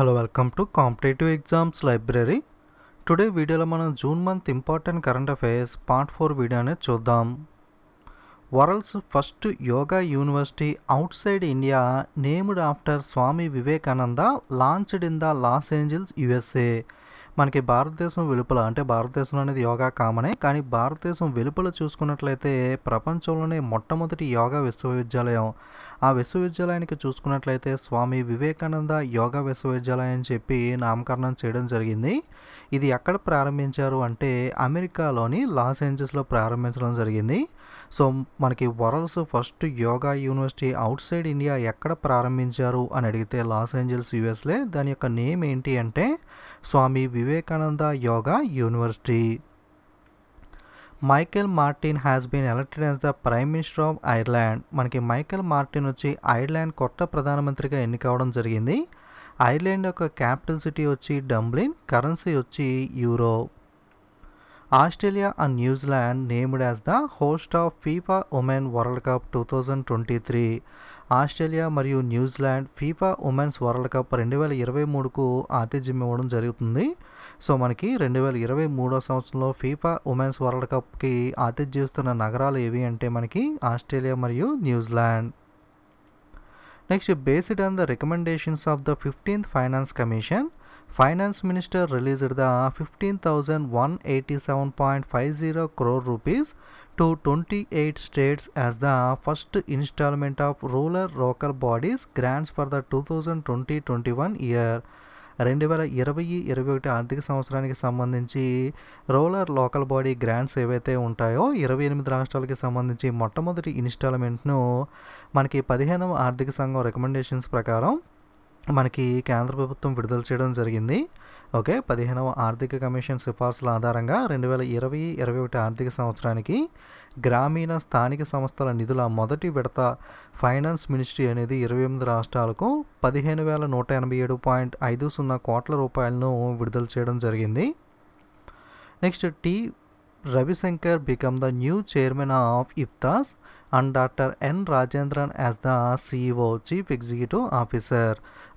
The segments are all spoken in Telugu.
Hello welcome to competitive exams library today వీడియోలో మనం June month important current affairs part four వీడియోని చూద్దాం world's first yoga university outside India named after Swami Vivekananda launched in the Los Angeles USA మనకి భారతదేశం వెలుపల అంటే భారతదేశంలో అనేది యోగా కామనే కానీ భారతదేశం వెలుపల చూసుకున్నట్లయితే ప్రపంచంలోనే మొట్టమొదటి యోగా విశ్వవిద్యాలయం ఆ విశ్వవిద్యాలయానికి చూసుకున్నట్లయితే స్వామి వివేకానంద యోగా విశ్వవిద్యాలయం అని చెప్పి నామకరణం చేయడం జరిగింది ఇది ఎక్కడ ప్రారంభించారు అంటే అమెరికాలోని లాస్ ఏంజల్స్లో ప్రారంభించడం జరిగింది సో మనకి world's first yoga university outside India ఎక్కడ ప్రారంభించారు అని అడిగితే లాస్ ఏంజల్స్ యూఎస్లే దాని యొక్క నేమ్ ఏంటి అంటే Swami Vivekananda yoga university Michael Martin has been elected as the prime minister of Ireland మనకి మైకేల్ మార్టిన్ వచ్చి ఐర్లాండ్ కొత్త ప్రధానమంత్రిగా ఎన్నికవడం జరిగింది ఐర్లాండ్ యొక్క క్యాపిటల్ సిటీ వచ్చి డంబ్లిన్ కరెన్సీ వచ్చి euro Australia and New Zealand named as the host of FIFA Women World Cup 2023. Australia మరియు New Zealand FIFA women's world cup రెండు వేల ఇరవై మూడుకు ఆతిథ్యం ఇవ్వడం జరుగుతుంది సో మనకి రెండు వేల ఇరవై మూడో సంవత్సరంలో ఫీఫా ఉమెన్స్ వరల్డ్ కప్కి ఆతిథ్యిస్తున్న నగరాలు ఏవి అంటే మనకి ఆస్ట్రేలియా మరియు New Zealand next based on the recommendations of the fifteenth finance commission finance minister released the fifteen thousand one eighty seven point five zero crore rupees to twenty eight states as the first instalment of rural local bodies grants for the two thousand twenty twenty one year రెండు వేల ఇరవై ఇరవై ఒకటి ఆర్థిక సంవత్సరానికి సంబంధించి రోలర్ లోకల్ బాడీ గ్రాంట్స్ ఏవైతే ఉంటాయో ఇరవై ఎనిమిది రాష్ట్రాలకి సంబంధించి మొట్టమొదటి ఇన్స్టాల్మెంట్ను మనకి పదిహేనవ ఆర్థిక సంఘం రికమెండేషన్స్ ప్రకారం మనకి కేంద్ర ప్రభుత్వం విడుదల చేయడం జరిగింది ఓకే పదిహేనవ ఆర్థిక కమిషన్ సిఫార్సుల ఆధారంగా రెండు వేల ఇరవై ఇరవై ఒకటి ఆర్థిక సంవత్సరానికి గ్రామీణ స్థానిక సంస్థల నిధుల మొదటి విడత ఫైనాన్స్ మినిస్ట్రీ అనేది ఇరవై ఎనిమిది రాష్ట్రాలకు పదిహేను వేల నూట ఎనభై ఏడు పాయింట్ ఐదు సున్నా కోట్ల రూపాయలను విడుదల చేయడం జరిగింది next T Ravishankar become the new chairman of IFTAS and doctor N Rajendran as the CEO chief executive officer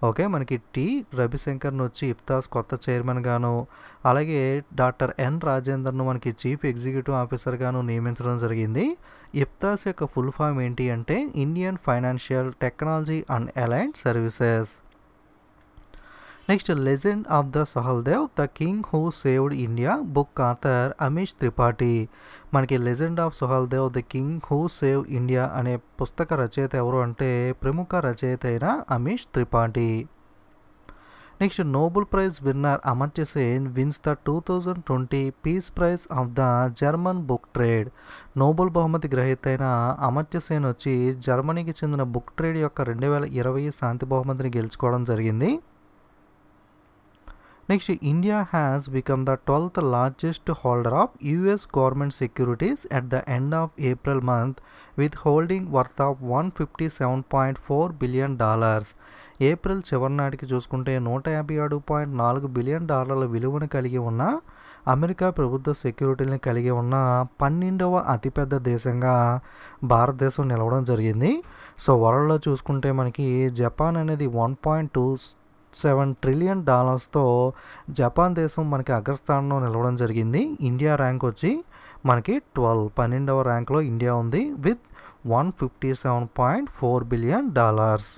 okay మనకి టి రవిశంకర్ను వచ్చి ఇఫ్తాస్ కొత్త చైర్మన్ గాను అలాగే డాక్టర్ ఎన్ రాజేంద్రను మనకి చీఫ్ ఎగ్జిక్యూటివ్ ఆఫీసర్ గాను నియమించడం జరిగింది ఇఫ్తాస్ యొక్క ఫుల్ ఫామ్ ఏంటి అంటే Indian financial technology and allied services legend of the the Dev the king who saved India book author Amish Tripathi మనకి legend of Suheldev the king who save India అనే పుస్తక రచయిత ఎవరు అంటే ప్రముఖ రచయిత అయిన Amish Tripathi next Nobel prize winner Amartya Sen wins the two thousand twenty peace prize of the German book trade Nobel బహుమతి గ్రహీత అయిన అమర్త్య సేన్ వచ్చి జర్మనీకి చెందిన బుక్ ట్రేడ్ యొక్క రెండు వేల ఇరవై శాంతి బహుమతిని గెలుచుకోవడం జరిగింది next India has become the twelfth largest holder of US government securities at the end of April month with holding worth of one fifty seven point four billion dollars April చివరి నాటికి చూసుకుంటే నూట యాభై ఆరు పాయింట్ నాలుగు బిలియన్ డాలర్ల విలువను కలిగి ఉన్న అమెరికా ప్రభుత్వ సెక్యూరిటీని కలిగి ఉన్న పన్నెండవ అతిపెద్ద దేశంగా భారతదేశం నిలవడం జరిగింది సో వరల్డ్లో చూసుకుంటే మనకి జపాన్ అనేది one point two seven trillion డాలర్స్తో జపాన్ దేశం మనకి అగ్రస్థానంలో నిలవడం జరిగింది ఇండియా ర్యాంక్ వచ్చి మనకి ట్వెల్వ్ పన్నెండవ ర్యాంక్లో ఇండియా ఉంది with one fifty seven point four billion dollars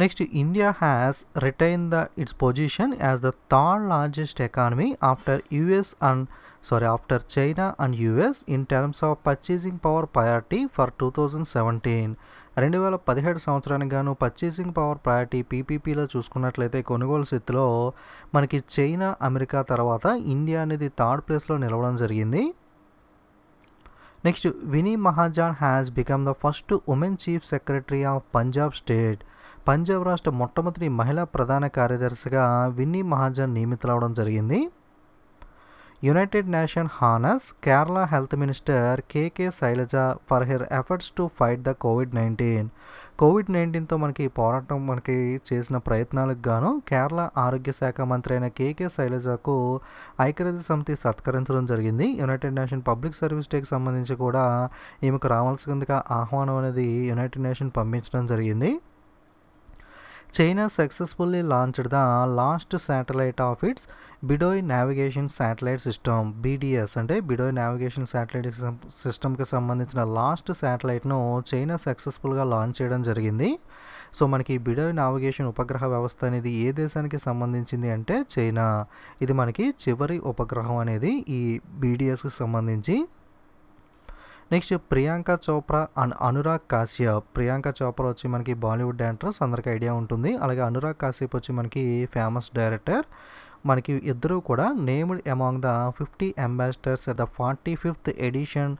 next India has retain the its position as the third largest economy after US and sorry after China and US in terms of purchasing power priority for two thousand seventeen రెండు వేల పదిహేడు సంవత్సరానికి గాను పర్చేసింగ్ పవర్ ప్రయారిటీ పీపీపీలో చూసుకున్నట్లయితే కొనుగోలు స్థితిలో మనకి చైనా అమెరికా తర్వాత ఇండియా అనేది థర్డ్ ప్లేస్లో నిలవడం జరిగింది next Vini Mahajan has become the first women chief secretary of Punjab state Punjab రాష్ట్ర మొట్టమొదటి మహిళా ప్రధాన కార్యదర్శిగా విన్నీ మహాజన్ నియమితులవడం జరిగింది United Nation honours Kerala health minister KK Shailaja for her efforts to fight the Covid nineteen COVID నైన్టీన్తో మనకి పోరాటం మనకి చేసిన ప్రయత్నాలకు గాను కేరళ ఆరోగ్య శాఖ మంత్రి అయిన కేకే శైలజకు ఐక్యరాజ్య సమితి సత్కరించడం జరిగింది యునైటెడ్ నేషన్ పబ్లిక్ సర్వీస్ డేకి సంబంధించి కూడా ఈమెకు రావాల్సిందిగా ఆహ్వానం అనేది యునైటెడ్ నేషన్ పంపించడం జరిగింది China successfully launched the last satellite of its BeiDou navigation satellite system BDS అంటే బిడోయ్ నావిగేషన్ శాటిలైట్ సిస్టమ్కి సంబంధించిన లాస్ట్ శాటిలైట్ను చైనా సక్సెస్ఫుల్గా లాంచ్ చేయడం జరిగింది సో మనకి బిడోయ్ నావిగేషన్ ఉపగ్రహ వ్యవస్థ అనేది ఏ దేశానికి సంబంధించింది అంటే చైనా ఇది మనకి చివరి ఉపగ్రహం అనేది ఈ బీడిఎస్కి సంబంధించి నెక్స్ట్ ప్రియాంక చోప్రా అండ్ అనురాగ్ కాశ్యప్ ప్రియాంక చోప్రా వచ్చి మనకి బాలీవుడ్ డైరెక్టర్స్ అందరికీ ఐడియా ఉంటుంది అలాగే అనురాగ్ కాశ్యప్ వచ్చి మనకి ఫేమస్ డైరెక్టర్ మనకి ఇద్దరు కూడా named among the fifty ambassadors the forty fifth edition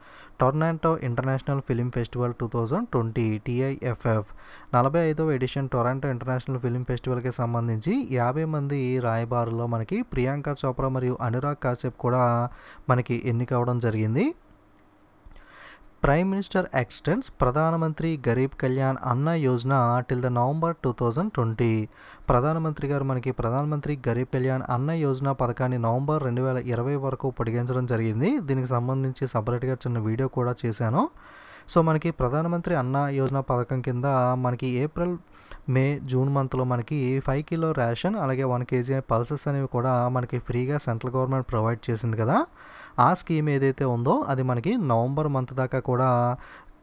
Toronto international film festival two thousand twenty TIFF నలభై ఐదవ ఎడిషన్ టొరంటో ఇంటర్నేషనల్ ఫిలిం ఫెస్టివల్కి సంబంధించి యాభై మంది రాయబారులో మనకి ప్రియాంక చోప్రా మరియు అనురాగ్ కాశ్యప్ కూడా మనకి ఎన్నికవడం జరిగింది ప్రైమ్ మినిస్టర్ ఎక్స్టెండ్స్ ప్రధానమంత్రి Garib Kalyan Anna Yojana till the November two thousand twenty ప్రధానమంత్రి గారు మనకి ప్రధానమంత్రి గరీబ్ కళ్యాణ్ అన్న యోజన పథకాన్ని నవంబర్ రెండు వేల ఇరవై వరకు పొడిగించడం జరిగింది దీనికి సంబంధించి సపరేట్గా చిన్న వీడియో కూడా చేశాను సో మనకి ప్రధానమంత్రి అన్న యోజన పథకం కింద మనకి ఏప్రిల్ మే జూన్ మంత్లో మనకి ఫైవ్ కిలో రేషన్ అలాగే వన్ కేజీ పల్సెస్ అనేవి కూడా మనకి ఫ్రీగా సెంట్రల్ గవర్నమెంట్ ప్రొవైడ్ చేసింది కదా ఆ స్కీమ్ ఏదైతే ఉందో అది మనకి నవంబర్ మంత్ దాకా కూడా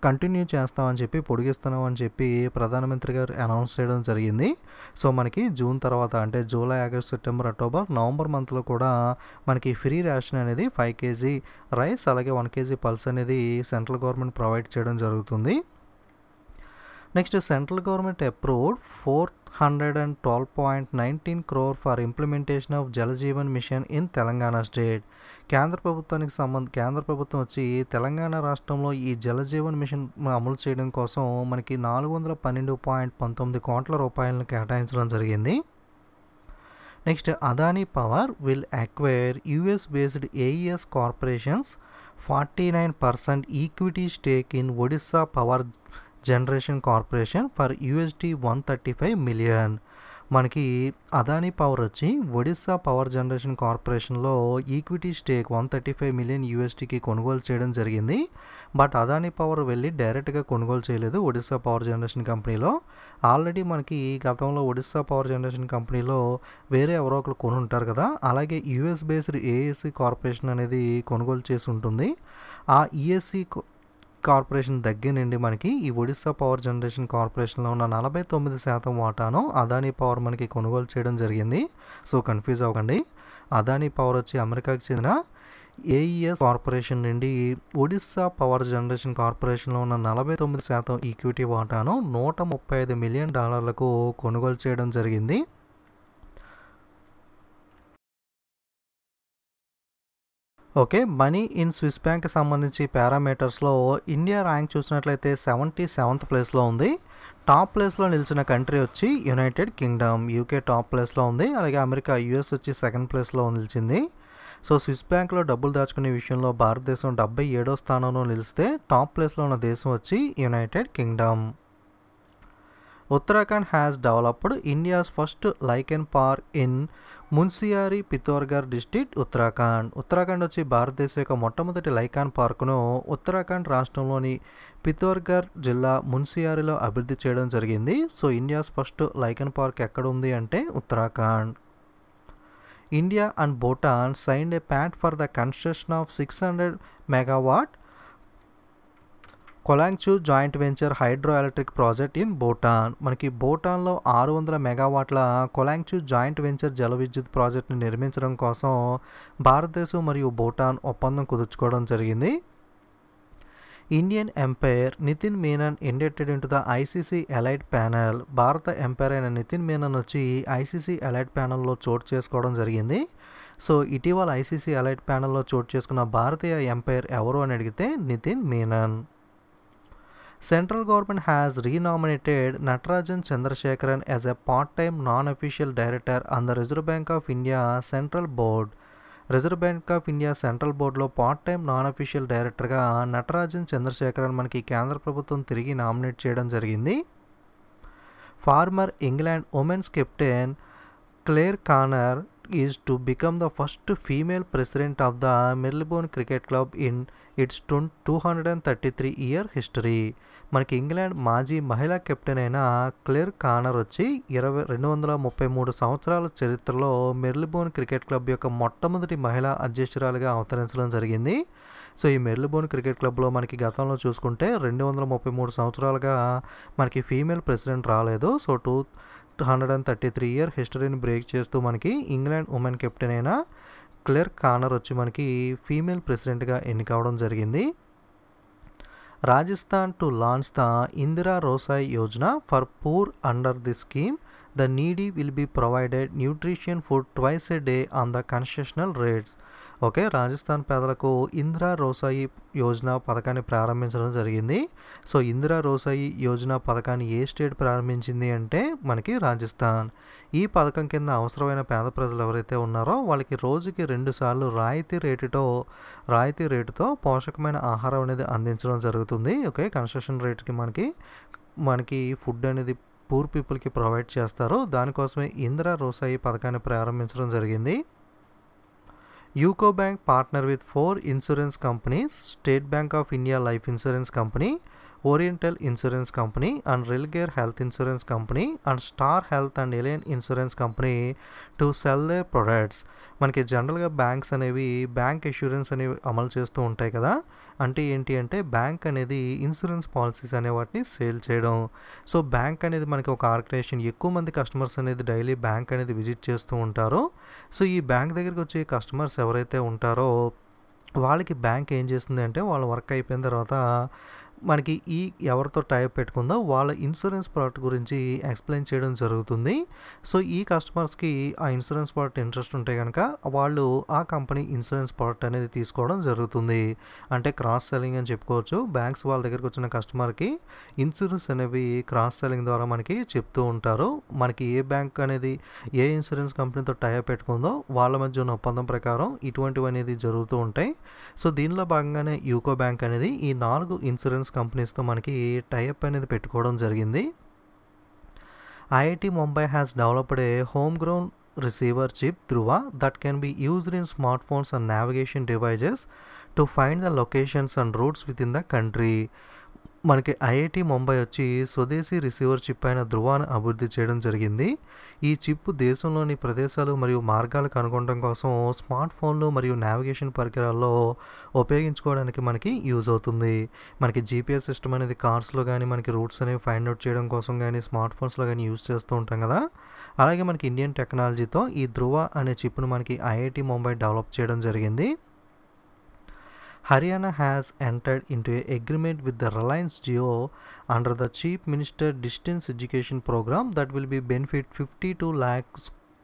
కంటిన్యూ చేస్తామని చెప్పి పొడిగిస్తున్నామని చెప్పి ప్రధానమంత్రి గారు అనౌన్స్ చేయడం జరిగింది సో మనకి జూన్ తర్వాత అంటే July August September October November మంత్లో కూడా మనకి ఫ్రీ రేషన్ అనేది ఫైవ్ కేజీ రైస్ అలాగే వన్ కేజీ పల్స్ అనేది సెంట్రల్ గవర్నమెంట్ ప్రొవైడ్ చేయడం జరుగుతుంది next central government approved four hundred and twelve point nineteen crore for implementation of Jal Jeevan mission in Telangana state కేంద్ర ప్రభుత్వానికి సంబంధ కేంద్ర ప్రభుత్వం వచ్చి తెలంగాణ రాష్ట్రంలో ఈ జలజీవన్ మిషన్ అమలు చేయడం కోసం మనకి నాలుగు వందల పన్నెండు పాయింట్ పంతొమ్మిది కోట్ల రూపాయలను కేటాయించడం జరిగింది next Adani power will acquire US based AES corporations forty nine percent equity stake in Odisha power generation corporation for USD one thirty five million మనకి అదానీ పవర్ వచ్చి ఒడిస్సా పవర్ జనరేషన్ కార్పొరేషన్లో equity stake one thirty five million యూఎస్టీకి కొనుగోలు చేయడం జరిగింది బట్ అదానీ పవర్ వెళ్ళి డైరెక్ట్గా కొనుగోలు చేయలేదు ఒడిస్సా పవర్ జనరేషన్ కంపెనీలో ఆల్రెడీ మనకి గతంలో ఒడిస్సా పవర్ జనరేషన్ కంపెనీలో వేరే ఎవరో ఒకరు కొని ఉంటారు కదా అలాగే యూఎస్ బేస్డ్ ఏఎస్సీ కార్పొరేషన్ అనేది కొనుగోలు చేసి ఉంటుంది ఆ ఈఎస్సి కార్పొరేషన్ దగ్గర నుండి మనకి ఈ ఒడిస్సా పవర్ జనరేషన్ కార్పొరేషన్లో ఉన్న నలభై తొమ్మిది శాతం వాటాను అదానీ పవర్ మనకి కొనుగోలు చేయడం జరిగింది సో కన్ఫ్యూజ్ అవ్వకండి అదానీ పవర్ వచ్చి అమెరికాకి చెందిన ఏఈఎస్ కార్పొరేషన్ నుండి ఒడిస్సా పవర్ జనరేషన్ కార్పొరేషన్లో ఉన్న నలభై తొమ్మిది శాతం ఈక్విటీ వాటాను నూట ముప్పై ఐదు మిలియన్ డాలర్లకు కొనుగోలు చేయడం జరిగింది ఓకే మనీ ఇన్ స్విస్ బ్యాంక్కి సంబంధించి పారామీటర్స్లో ఇండియా ర్యాంక్ చూసినట్లయితే సెవెంటీ సెవెంత్ ప్లేస్లో ఉంది టాప్ ప్లేస్లో నిలిచిన కంట్రీ వచ్చి యునైటెడ్ కింగ్డమ్ యూకే టాప్ ప్లేస్లో ఉంది అలాగే అమెరికా యూఎస్ వచ్చి సెకండ్ ప్లేస్లో నిలిచింది సో స్విస్ బ్యాంక్లో డబ్బులు దాచుకునే విషయంలో భారతదేశం డెబ్బై ఏడో స్థానంలో నిలిస్తే టాప్ ప్లేస్లో ఉన్న దేశం వచ్చి United Kingdom Uttarakhand has developed India's first lichen park in Munsiyari Pithoragarh district Uttarakhand Uttarakhand వచ్చి భారతదేశం యొక్క మొట్టమొదటి లైకాన్ పార్కును ఉత్తరాఖండ్ రాష్ట్రంలోని పితోర్గర్ జిల్లా మున్సియారిలో అభివృద్ధి చేయడం జరిగింది so India's first lichen park ఎక్కడ ఉంది అంటే Uttarakhand India and Bhutan signed a pact for the construction of six hundred megawatt Kholongchhu joint venture hydro electric project in Bhutan మనకి భూటాన్లో ఆరు వందల మెగావాట్ల కొలాంగ్చు జాయింట్ వెంచర్ జల విద్యుత్ ప్రాజెక్టును నిర్మించడం కోసం భారతదేశం మరియు భూటాన్ ఒప్పందం కుదుర్చుకోవడం జరిగింది Indian umpire Nitin Menon inducted into the ICC elite panel భారత ఎంపైర్ అయిన నితిన్ మీనన్ వచ్చి ఐసీసీ ఎలైట్ ప్యానెల్లో చోటు చేసుకోవడం జరిగింది సో ఇటీవల ఐసీసీ ఎలైట్ ప్యానెల్లో చోటు చేసుకున్న భారతీయ ఎంపైర్ ఎవరు అని అడిగితే Nitin Menon central government has renominated Natarajan Chandrasekaran as a part time non official director on the reserve bank of India central board reserve bank of India central బోర్డులో పార్ట్ టైం నాన్ అఫీషియల్ డైరెక్టర్గా నటరాజన్ చంద్రశేఖరన్ మనకి కేంద్ర ప్రభుత్వం తిరిగి నామినేట్ చేయడం జరిగింది former England women's captain Clare Connor is to become the first female president of the Melbourne cricket club in its two two hundred and thirty three year history మనకి ఇంగ్లాండ్ మాజీ మహిళా కెప్టెన్ అయిన క్లేర్ కానర్ వచ్చి ఇరవై రెండు వందల ముప్పై మూడు సంవత్సరాల చరిత్రలో మెర్లిబోన్ క్రికెట్ క్లబ్ యొక్క మొట్టమొదటి మహిళా అధ్యక్షురాలుగా అవతరించడం జరిగింది సో ఈ మెర్లిబోన్ క్రికెట్ క్లబ్లో మనకి గతంలో చూసుకుంటే రెండు వందల ముప్పై మూడు సంవత్సరాలుగా మనకి ఫీమేల్ ప్రెసిడెంట్ రాలేదు so two hundred and thirty three year హిస్టరీని బ్రేక్ చేస్తూ మనకి ఇంగ్లాండ్ ఉమెన్ కెప్టెన్ అయిన క్లెర్క్ కానర్ వచ్చి మనకి ఫీమేల్ ప్రెసిడెంట్గా ఎన్నికవడం జరిగింది Rajasthan to launch the Indira Rasoi Yojana for poor under the scheme the needy will be provided nutrition food twice a day on the concessional rates okay Rajasthan పేదలకు ఇందిరా రోసాయి యోజన పథకాన్ని ప్రారంభించడం జరిగింది సో ఇందిరా రోసాయి యోజన పథకాన్ని ఏ స్టేట్ ప్రారంభించింది అంటే మనకి రాజస్థాన్ ఈ పథకం కింద అవసరమైన పేద ప్రజలు ఎవరైతే ఉన్నారో వాళ్ళకి రోజుకి రెండు సార్లు రాయితీ రేటుతో రాయితీ రేటుతో పోషకమైన ఆహారం అనేది అందించడం జరుగుతుంది ఓకే కన్స్ట్రక్షన్ రేట్కి మనకి మనకి ఫుడ్ అనేది పూర్ పీపుల్కి ప్రొవైడ్ చేస్తారు దానికోసమే ఇందిరా రోసాయి పథకాన్ని ప్రారంభించడం జరిగింది UCO bank partner with four insurance companies State Bank of India life insurance company oriental insurance company and Religare health insurance company and star health and allied insurance company to sell they products మనకి జనరల్గా బ్యాంక్స్ అనేవి బ్యాంక్ ఇన్సూరెన్స్ అనేవి అమలు చేస్తూ ఉంటాయి కదా అంటే ఏంటి అంటే బ్యాంక్ అనేది ఇన్సూరెన్స్ పాలసీస్ అనే వాటిని సేల్ చేయడం సో బ్యాంక్ అనేది మనకి ఒక ఆర్గనైజేషన్ ఎక్కువ మంది కస్టమర్స్ అనేది డైలీ బ్యాంక్ అనేది విజిట్ చేస్తూ ఉంటారు సో ఈ బ్యాంక్ దగ్గరికి వచ్చే కస్టమర్స్ ఎవరైతే ఉంటారో వాళ్ళకి బ్యాంక్ ఏం చేస్తుంది అంటే వాళ్ళు వర్క్ అయిపోయిన తర్వాత మనకి ఈ ఎవరితో టైప్ పెట్టుకుందో వాళ్ళ ఇన్సూరెన్స్ ప్రోడక్ట్ గురించి ఎక్స్ప్లెయిన్ చేయడం జరుగుతుంది సో ఈ కస్టమర్స్కి ఆ ఇన్సూరెన్స్ ప్రోడక్ట్ ఇంట్రెస్ట్ ఉంటే కనుక వాళ్ళు ఆ కంపెనీ ఇన్సూరెన్స్ ప్రోడక్ట్ అనేది తీసుకోవడం జరుగుతుంది అంటే క్రాస్ సెల్లింగ్ అని చెప్పుకోవచ్చు బ్యాంక్స్ వాళ్ళ దగ్గరకు వచ్చిన కస్టమర్కి ఇన్సూరెన్స్ అనేవి క్రాస్ సెల్లింగ్ ద్వారా మనకి చెప్తూ ఉంటారు మనకి ఏ బ్యాంక్ అనేది ఏ ఇన్సూరెన్స్ కంపెనీతో టైప్ పెట్టుకుందో వాళ్ళ మధ్య ఉన్న ఒప్పందం ప్రకారం ఇటువంటివి అనేది జరుగుతూ ఉంటాయి సో దీనిలో భాగంగానే యూకో బ్యాంక్ అనేది ఈ నాలుగు ఇన్సూరెన్స్ ఇన్సూరెన్స్ కంపెనీస్తో మనకి టైఅప్ అనేది పెట్టుకోవడం జరిగింది IIT Mumbai has developed a home grown receiver chip Dhruva that can be used in smartphones and navigation devices to find the locations and routes within the country మనకి ఐఐటి ముంబై వచ్చి స్వదేశీ రిసీవర్ చిప్ అయిన ధృవాన్ని అభివృద్ధి చేయడం జరిగింది ఈ చిప్ దేశంలోని ప్రదేశాలు మరియు మార్గాలు కనుగొనడం కోసం స్మార్ట్ ఫోన్లు మరియు నావిగేషన్ పరికరాల్లో ఉపయోగించుకోవడానికి మనకి యూజ్ అవుతుంది మనకి జీపీఎస్ సిస్టమ్ అనేది కార్స్లో కానీ మనకి రూట్స్ అనేవి ఫైండ్ అవుట్ చేయడం కోసం కానీ స్మార్ట్ ఫోన్స్లో కానీ యూజ్ చేస్తూ ఉంటాం కదా అలాగే మనకి ఇండియన్ టెక్నాలజీతో ఈ ధృవ అనే చిప్ను మనకి ఐఐటి ముంబై డెవలప్ చేయడం జరిగింది Haryana has entered into an agreement with the Reliance Geo under the Chief Minister Distance Education Program that will be benefit 52 lakh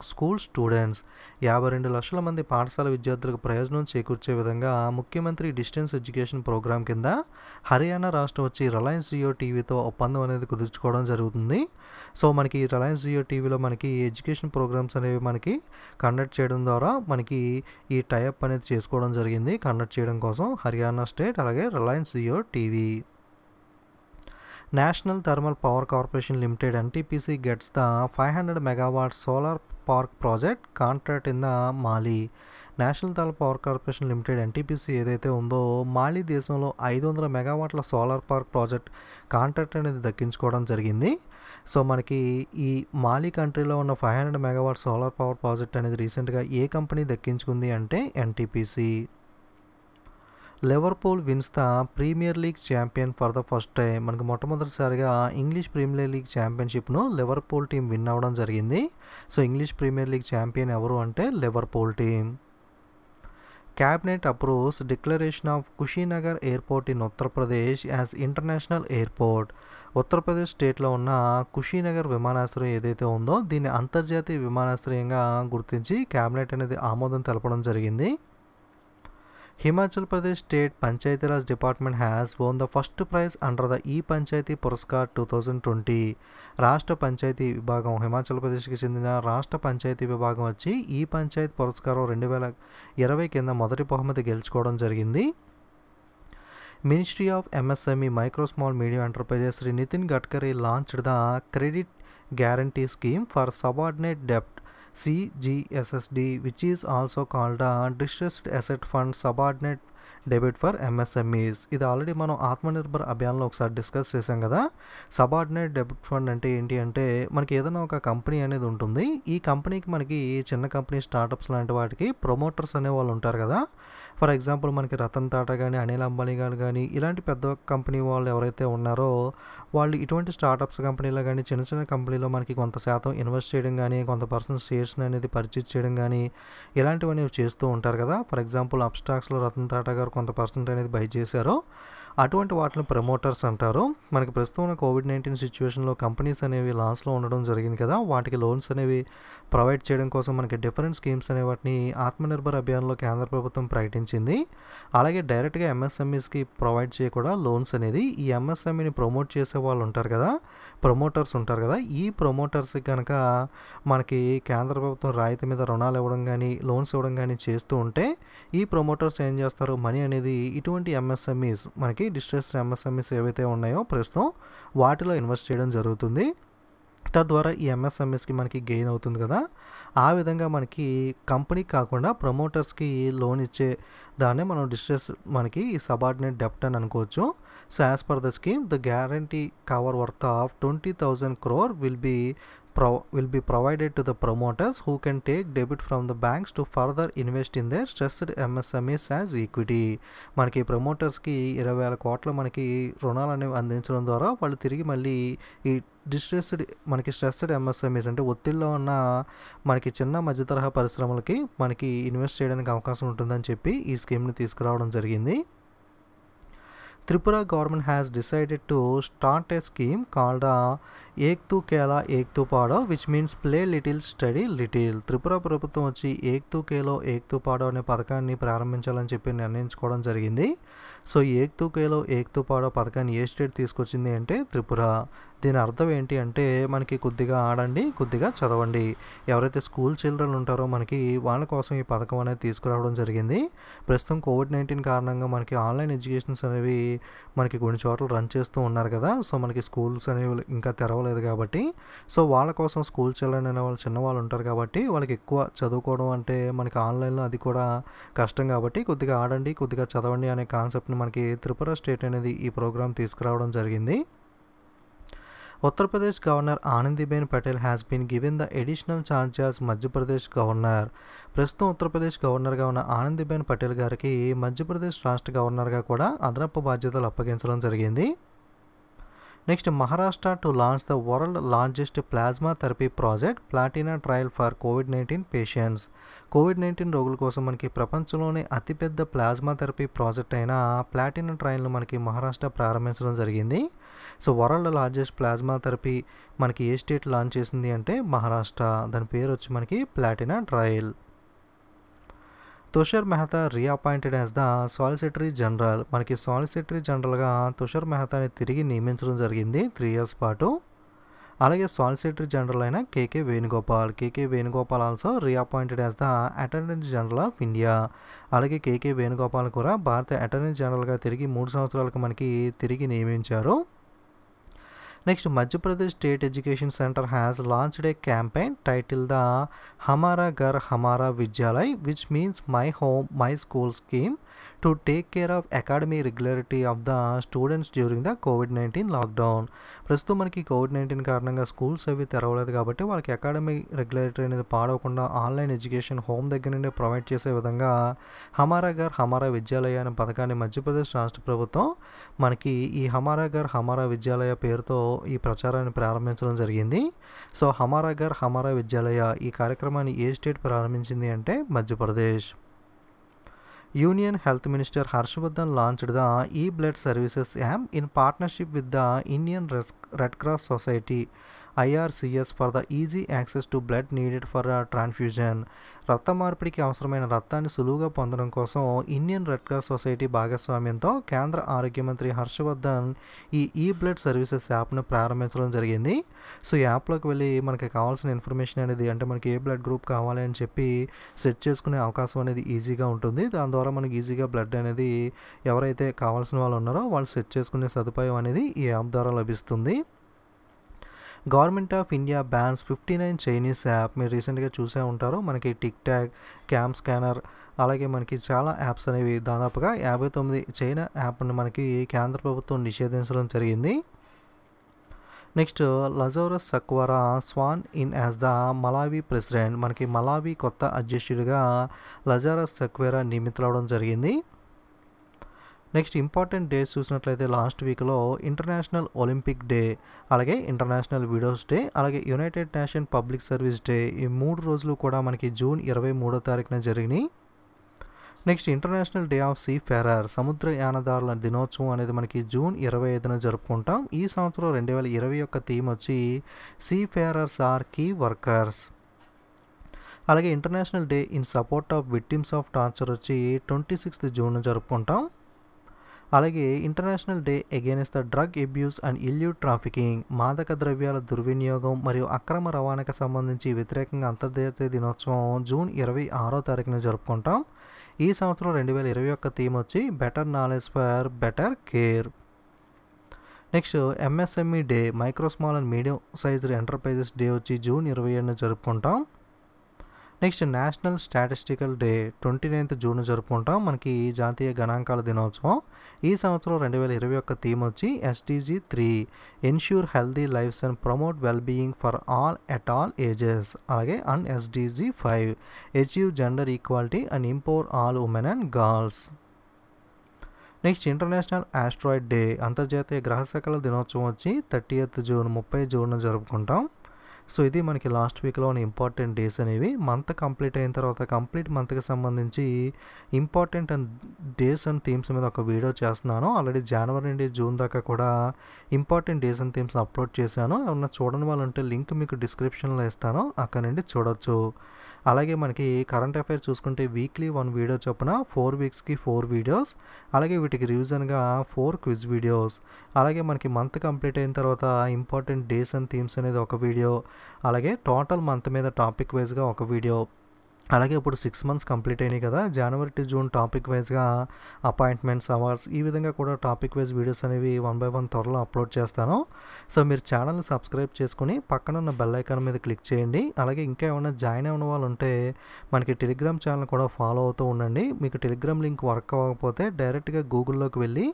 school students యాభై రెండు లక్షల మంది పాఠశాల విద్యార్థులకు ప్రయోజనం చేకూర్చే విధంగా ముఖ్యమంత్రి డిస్టెన్స్ ఎడ్యుకేషన్ ప్రోగ్రాం కింద హర్యానా రాష్ట్రం వచ్చి రిలయన్స్ జియో టీవీతో ఒప్పందం అనేది కుదుర్చుకోవడం జరుగుతుంది సో మనకి రిలయన్స్ జియో టీవీలో మనకి ఎడ్యుకేషన్ ప్రోగ్రామ్స్ అనేవి మనకి కండక్ట్ చేయడం ద్వారా మనకి ఈ టైఅప్ అనేది చేసుకోవడం జరిగింది కండక్ట్ చేయడం కోసం హర్యానా స్టేట్ అలాగే Reliance Jio TV National Thermal Power Corporation Limited NTPC gets the five hundred megawatt solar park project contract in the Mali National Thermal Power Corporation Limited NTPC ఏదైతే ఉందో మాలీ దేశంలో ఐదు వందల మెగావాట్ల సోలార్ పార్క్ ప్రాజెక్ట్ కాంట్రాక్ట్ అనేది దక్కించుకోవడం జరిగింది సో మనకి ఈ మాలీ కంట్రీలో ఉన్న five hundred megawatt solar power project అనేది రీసెంట్గా ఏ కంపెనీ దక్కించుకుంది అంటే NTPC Liverpool wins the Premier League champion for the first time మనకు మొట్టమొదటిసారిగా ఇంగ్లీష్ ప్రీమియర్ లీగ్ ఛాంపియన్షిప్ను లెవర్పూల్ టీం విన్ అవ్వడం జరిగింది so English Premier League champion ఎవరు అంటే Liverpool team cabinet approves declaration of Kushinagar airport in Uttar Pradesh as international airport Uttar Pradesh స్టేట్లో ఉన్న కుషీనగర్ విమానాశ్రయం ఏదైతే ఉందో దీన్ని అంతర్జాతీయ విమానాశ్రయంగా గుర్తించి క్యాబినెట్ అనేది ఆమోదం తెలపడం జరిగింది Himachal Pradesh state Panchayati Raj department has won the first prize under the e Panchayati Puraskar two thousand twenty రాష్ట్ర పంచాయతీ విభాగం హిమాచల్ ప్రదేశ్కి చెందిన రాష్ట్ర పంచాయతీ విభాగం వచ్చి ఈ పంచాయత్ పురస్కారం రెండు వేల ఇరవై కింద మొదటి బహుమతి గెలుచుకోవడం జరిగింది ministry of MSME micro small medium enterprises Shri Nitin Gadkari launched the credit guarantee scheme for subordinate డెప్ట్ CGSSD, which is also called a Distressed Asset Fund Subordinate debit for MSMEs ఇది ఆల్రెడీ మనం ఆత్మనిర్భర్ అభియాన్లో ఒకసారి డిస్కస్ చేసాం కదా సబార్డినేట్ డెబిట్ ఫండ్ అంటే ఏంటి అంటే మనకి ఏదైనా ఒక కంపెనీ అనేది ఉంటుంది ఈ కంపెనీకి మనకి చిన్న కంపెనీ స్టార్టప్స్ లాంటి వాటికి ప్రొమోటర్స్ అనే వాళ్ళు ఉంటారు కదా ఫర్ ఎగ్జాంపుల్ మనకి రతన్ టాటా కానీ అనిల్ అంబానీ గారు కానీ ఇలాంటి పెద్ద కంపెనీ వాళ్ళు ఎవరైతే ఉన్నారో వాళ్ళు ఇటువంటి స్టార్టప్స్ కంపెనీలో కానీ చిన్న చిన్న కంపెనీలో మనకి కొంత శాతం ఇన్వెస్ట్ చేయడం కానీ కొంత పర్సన్ షేర్స్ని అనేది పర్చేజ్ చేయడం కానీ ఇలాంటివన్నీ చేస్తూ ఉంటారు కదా ఫర్ ఎగ్జాంపుల్ అప్ స్టాక్స్లో రతన్ టాటా గారు కొంత పర్సెంట్ అనేది బై చేశారు అటువంటి వాటిని ప్రమోటర్స్ అంటారు మనకి ప్రస్తుతం ఉన్న కోవిడ్ నైన్టీన్ సిచ్యువేషన్లో కంపెనీస్ అనేవి లాస్లో ఉండడం జరిగింది కదా వాటికి లోన్స్ అనేవి ప్రొవైడ్ చేయడం కోసం మనకి డిఫరెంట్ స్కీమ్స్ అనే వాటిని ఆత్మనిర్భర్ అభియాన్లో కేంద్ర ప్రభుత్వం ప్రకటించింది అలాగే డైరెక్ట్గా ఎంఎస్ఎంఈస్కి ప్రొవైడ్ చేయకూడా లోన్స్ అనేది ఈ ఎంఎస్ఎంఈని ప్రమోట్ చేసే వాళ్ళు ఉంటారు కదా ప్రమోటర్స్ ఉంటారు కదా ఈ ప్రమోటర్స్కి కనుక మనకి కేంద్ర ప్రభుత్వం రాయితీ మీద రుణాలు ఇవ్వడం కానీ లోన్స్ ఇవ్వడం కానీ చేస్తూ ఉంటే ఈ ప్రమోటర్స్ ఏం చేస్తారు మనీ అనేది ఇటువంటి ఎంఎస్ఎంఈస్ మనకి డిస్ట్రెస్ డిస్ట్రెస్డ్ ఎంఎస్ఎంఈస్ ఏవైతే ఉన్నాయో ప్రస్తుతం వాటిలో ఇన్వెస్ట్ చేయడం జరుగుతుంది తద్వారా ఈ ఎంఎస్ఎంఎస్కి మనకి గెయిన్ అవుతుంది కదా ఆ విధంగా మనకి కంపెనీ కాకుండా ప్రమోటర్స్కి లోన్ ఇచ్చే దాన్నే మనం డిస్ట్రెస్ మనకి ఈ సబార్డినేట్ డెప్ట్ అని అనుకోవచ్చు so as per the scheme the guarantee cover worth of twenty thousand crore will be pro will be provided to the promoters who can take debit from the banks to further invest in their stressed MSMEs as equity మనకి ప్రమోటర్స్కి ఇరవై వేల కోట్ల మనకి రుణాలు అనేవి అందించడం ద్వారా వాళ్ళు తిరిగి మళ్ళీ ఈ డిస్ట్రెస్డ్ మనకి స్ట్రెస్డ్ ఎంఎస్ఎంఈస్ అంటే ఒత్తిడిలో ఉన్న మనకి చిన్న మధ్య తరహా పరిశ్రమలకి మనకి ఇన్వెస్ట్ చేయడానికి అవకాశం ఉంటుందని చెప్పి ఈ స్కీమ్ని తీసుకురావడం జరిగింది Tripura government has decided to start a scheme called uh, Ektu Khela Ektu Pado which means play little study little Tripura ప్రభుత్వం వచ్చి ఏక్ తూ కేలో ఏక్ తూ పాడో అనే పథకాన్ని ప్రారంభించాలని చెప్పి నిర్ణయించుకోవడం జరిగింది సో ఏక్తో కేలో ఏక్తో పాడో పథకాన్ని ఏ స్టేట్ తీసుకొచ్చింది అంటే త్రిపుర దీని అర్థం ఏంటి అంటే మనకి కొద్దిగా ఆడండి కొద్దిగా చదవండి ఎవరైతే స్కూల్ చిల్డ్రన్ ఉంటారో మనకి వాళ్ళ కోసం ఈ పథకం అనేది తీసుకురావడం జరిగింది ప్రస్తుతం కోవిడ్ నైన్టీన్ కారణంగా మనకి ఆన్లైన్ ఎడ్యుకేషన్స్ అనేవి మనకి కొన్ని చోట్ల రన్ చేస్తూ ఉన్నారు కదా సో మనకి స్కూల్స్ అనేవి ఇంకా తెరవలేదు కాబట్టి సో వాళ్ళ కోసం స్కూల్ చిల్డ్రన్ అనే వాళ్ళు చిన్నవాళ్ళు ఉంటారు కాబట్టి వాళ్ళకి ఎక్కువ చదువుకోవడం అంటే మనకి ఆన్లైన్లో అది కూడా కష్టం కాబట్టి కొద్దిగా ఆడండి కొద్దిగా చదవండి అనే కాన్సెప్ట్ మనకి త్రిపుర స్టేట్ అనేది ఈ ప్రోగ్రామ్ తీసుకురావడం జరిగింది Uttar Pradesh governor Anandiben Patel has been given the additional charges Madhya Pradesh governor ప్రస్తుతం ఉత్తరప్రదేశ్ గవర్నర్గా ఉన్న ఆనందీబెన్ పటేల్ గారికి మధ్యప్రదేశ్ రాష్ట్ర గవర్నర్గా కూడా అదనపు బాధ్యతలు అప్పగించడం జరిగింది next Maharashtra to launch the world largest plasma therapy project Platina trial for Covid nineteen patients Covid nineteen రోగుల కోసం మనకి ప్రపంచంలోనే అతిపెద్ద ప్లాజ్మా థెరపీ ప్రాజెక్ట్ అయిన ప్లాటినా ట్రయల్ను మనకి మహారాష్ట్ర ప్రారంభించడం జరిగింది so world largest plasma therapy మనకి ఏ స్టేట్ లాంచ్ చేసింది అంటే మహారాష్ట్ర దాని పేరు వచ్చి మనకి Platina trial Tushar Mehta reappointed as the solicitor general మనకి సాలిసిటరీ జనరల్గా తుషార్ మెహతాని తిరిగి నియమించడం జరిగింది త్రీ ఇయర్స్ పాటు అలాగే సాలిసిటరీ జనరల్ అయిన KK Venugopal KK Venugopal also reappointed as the attendant general of India అలాగే కేకే వేణుగోపాల్ కూడా భారత అటెండెంట్ జనరల్గా తిరిగి మూడు సంవత్సరాలకు మనకి తిరిగి నియమించారు Next, Madhya Pradesh State Education Center has launched a campaign titled the Hamara Ghar Hamara Vidyalay, which means My Home, My School scheme. To take care of academy regularity of the students during the Covid nineteen lockdown ప్రస్తుతం మనకి కోవిడ్ నైన్టీన్ కారణంగా స్కూల్స్ అవి తెరవలేదు కాబట్టి వాళ్ళకి అకాడమీ రెగ్యులేటరీ అనేది పాడవకుండా ఆన్లైన్ ఎడ్యుకేషన్ హోమ్ దగ్గర నుండి ప్రొవైడ్ చేసే విధంగా హమారా గార్ హమారా విద్యాలయ అనే పథకాన్ని మధ్యప్రదేశ్ రాష్ట్ర ప్రభుత్వం మనకి ఈ హమారా గార్ హమారా విద్యాలయ పేరుతో ఈ ప్రచారాన్ని ప్రారంభించడం జరిగింది సో హమారా గార్ హమారా విద్యాలయ ఈ కార్యక్రమాన్ని ఏ స్టేట్ ప్రారంభించింది అంటే Madhya Pradesh Union Health Minister Harshvardhan launched the e-blood services app in partnership with the Indian Red Cross Society. IRCS for the easy access to blood needed for transfusion రక్త మార్పిడికి అవసరమైన రక్తాన్ని సులువుగా పొందడం కోసం ఇండియన్ రెడ్ క్రాస్ సొసైటీ భాగస్వామ్యంతో కేంద్ర ఆరోగ్య మంత్రి హర్షవర్ధన్ ఈ ఈ బ్లడ్ సర్వీసెస్ యాప్ను ప్రారంభించడం జరిగింది సో యాప్లోకి వెళ్ళి మనకి కావాల్సిన ఇన్ఫర్మేషన్ అనేది అంటే మనకి ఏ బ్లడ్ గ్రూప్ కావాలి అని చెప్పి సెట్ చేసుకునే అవకాశం అనేది ఈజీగా ఉంటుంది దాని ద్వారా మనకి ఈజీగా బ్లడ్ అనేది ఎవరైతే కావాల్సిన వాళ్ళు ఉన్నారో వాళ్ళు సెట్ చేసుకునే సదుపాయం అనేది ఈ యాప్ ద్వారా లభిస్తుంది government of India bans fifty nine Chinese app మీరు రీసెంట్గా చూసే ఉంటారు మనకి టిక్ టాక్ క్యామ్ స్కానర్ అలాగే మనకి చాలా యాప్స్ అనేవి దాదాపుగా యాభై తొమ్మిది చైనా యాప్ని మనకి కేంద్ర ప్రభుత్వం నిషేధించడం జరిగింది next Lazarus Chakwera sworn in as the Malawi president మనకి మలావి కొత్త అధ్యక్షుడిగా లజారస్ సక్వెరా నియమితులవడం జరిగింది నెక్స్ట్ ఇంపార్టెంట్ డేస్ చూసినట్లయితే లాస్ట్ వీక్లో ఇంటర్నేషనల్ ఒలింపిక్ డే అలాగే ఇంటర్నేషనల్ విడోస్ డే అలాగే United Nation Public Service Day ఈ మూడు రోజులు కూడా మనకి జూన్ ఇరవై మూడో తారీఖున జరిగినాయి next international day of seafarer సముద్ర యానదారుల దినోత్సవం అనేది మనకి జూన్ ఇరవై ఐదున జరుపుకుంటాం ఈ సంవత్సరం రెండు వేల ఇరవై యొక్క థీమ్ వచ్చి seafarers are key workers అలాగే international day in support of victims of torture వచ్చి ట్వంటీ సిక్స్త్ జూన్ జరుపుకుంటాం అలాగే international day against the drug abuse and ఇల్యూ ట్రాఫికింగ్ మాదక ద్రవ్యాల దుర్వినియోగం మరియు అక్రమ రవాణాకు సంబంధించి వ్యతిరేకంగా అంతర్జాతీయ దినోత్సవం జూన్ ఇరవై ఆరో తారీఖున జరుపుకుంటాం ఈ సంవత్సరం రెండు వేల ఇరవై ఒక్క థీమ్ వచ్చి better knowledge for better care next MSME day micro small and medium size enterprises day వచ్చి జూన్ ఇరవై ఏడున జరుపుకుంటాం next national statistical day twenty ninth June జరుపుకుంటాం మనకి ఈ జాతీయ గణాంకాల దినోత్సవం ఈ సంవత్సరం రెండు వేల ఇరవై ఒక్క థీమ్ వచ్చి SDG three ensure healthy lives and promote well being for all at all ages అలాగే and SDG five achieve gender equality and empower all women and girls next international asteroid day అంతర్జాతీయ గ్రహశాఖల దినోత్సవం వచ్చి థర్టీ జూన్ ముప్పై జూన్ జరుపుకుంటాం సో ఇది మనకి లాస్ట్ వీక్లో ఉన్న ఇంపార్టెంట్ డేస్ అనేవి మంత్ కంప్లీట్ అయిన తర్వాత కంప్లీట్ మంత్కి సంబంధించి important and days and themes మీద ఒక వీడియో చేస్తున్నాను ఆల్రెడీ జనవరి నుండి జూన్ దాకా కూడా important days and themes upload చేశాను ఏమన్నా చూడని వాళ్ళంటే లింక్ మీకు డిస్క్రిప్షన్లో ఇస్తాను అక్కడ నుండి చూడొచ్చు అలాగే మనకి కరెంట్ అఫైర్ చూసుకుంటే వీక్లీ వన్ వీడియో చొప్పున ఫోర్ వీక్స్కి ఫోర్ వీడియోస్ అలాగే వీటికి రివిజన్గా ఫోర్ క్విజ్ వీడియోస్ అలాగే మనకి మంత్ కంప్లీట్ అయిన తర్వాత ఇంపార్టెంట్ డేస్ అండ్ థీమ్స్ అనేది ఒక వీడియో అలాగే టోటల్ మంత్ మీద టాపిక్ వైజ్గా ఒక వీడియో అలాగే ఇప్పుడు సిక్స్ మంత్స్ కంప్లీట్ అయినాయి కదా జనవరి టు జూన్ టాపిక్ వైజ్గా అపాయింట్మెంట్స్ అవార్డ్స్ ఈ విధంగా కూడా టాపిక్ వైజ్ వీడియోస్ అనేవి వన్ బై వన్ త్వరలో అప్లోడ్ చేస్తాను సో మీరు ఛానల్ని సబ్స్క్రైబ్ చేసుకుని పక్కన ఉన్న బెల్ ఐకాన్ మీద క్లిక్ చేయండి అలాగే ఇంకా ఏమైనా జాయిన్ అయిన వాళ్ళు ఉంటే మనకి టెలిగ్రామ్ ఛానల్ కూడా ఫాలో అవుతూ ఉండండి మీకు టెలిగ్రామ్ లింక్ వర్క్ అవ్వకపోతే డైరెక్ట్గా గూగుల్లోకి వెళ్ళి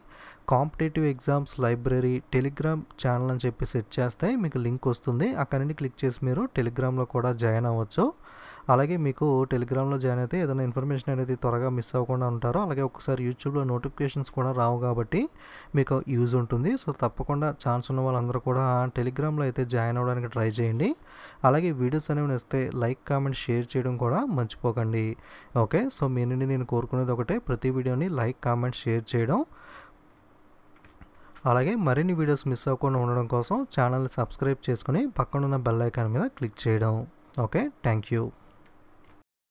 competitive exams library Telegram channel అని చెప్పి సెర్చ్ చేస్తే మీకు లింక్ వస్తుంది అక్కడ నుండి క్లిక్ చేసి మీరు టెలిగ్రామ్లో కూడా జాయిన్ అవ్వచ్చు అలాగే మీకు టెలిగ్రామ్లో జాయిన్ అయితే ఏదైనా ఇన్ఫర్మేషన్ అనేది త్వరగా మిస్ అవ్వకుండా ఉంటారో అలాగే ఒకసారి యూట్యూబ్లో నోటిఫికేషన్స్ కూడా రావు కాబట్టి మీకు యూజ్ ఉంటుంది సో తప్పకుండా ఛాన్స్ ఉన్న వాళ్ళందరూ కూడా టెలిగ్రామ్లో అయితే జాయిన్ అవ్వడానికి ట్రై చేయండి అలాగే వీడియోస్ అనేవి నచ్చితే లైక్ కామెంట్ షేర్ చేయడం కూడా మర్చిపోకండి ఓకే సో మీ నుండి నేను కోరుకునేది ఒకటే ప్రతి వీడియోని లైక్ కామెంట్ షేర్ చేయడం అలాగే మరిన్ని వీడియోస్ మిస్ అవ్వకుండా ఉండడం కోసం ఛానల్ని సబ్స్క్రైబ్ చేసుకుని పక్కనున్న బెల్ ఐకాన్ మీద క్లిక్ చేయడం ఓకే థ్యాంక్ యూ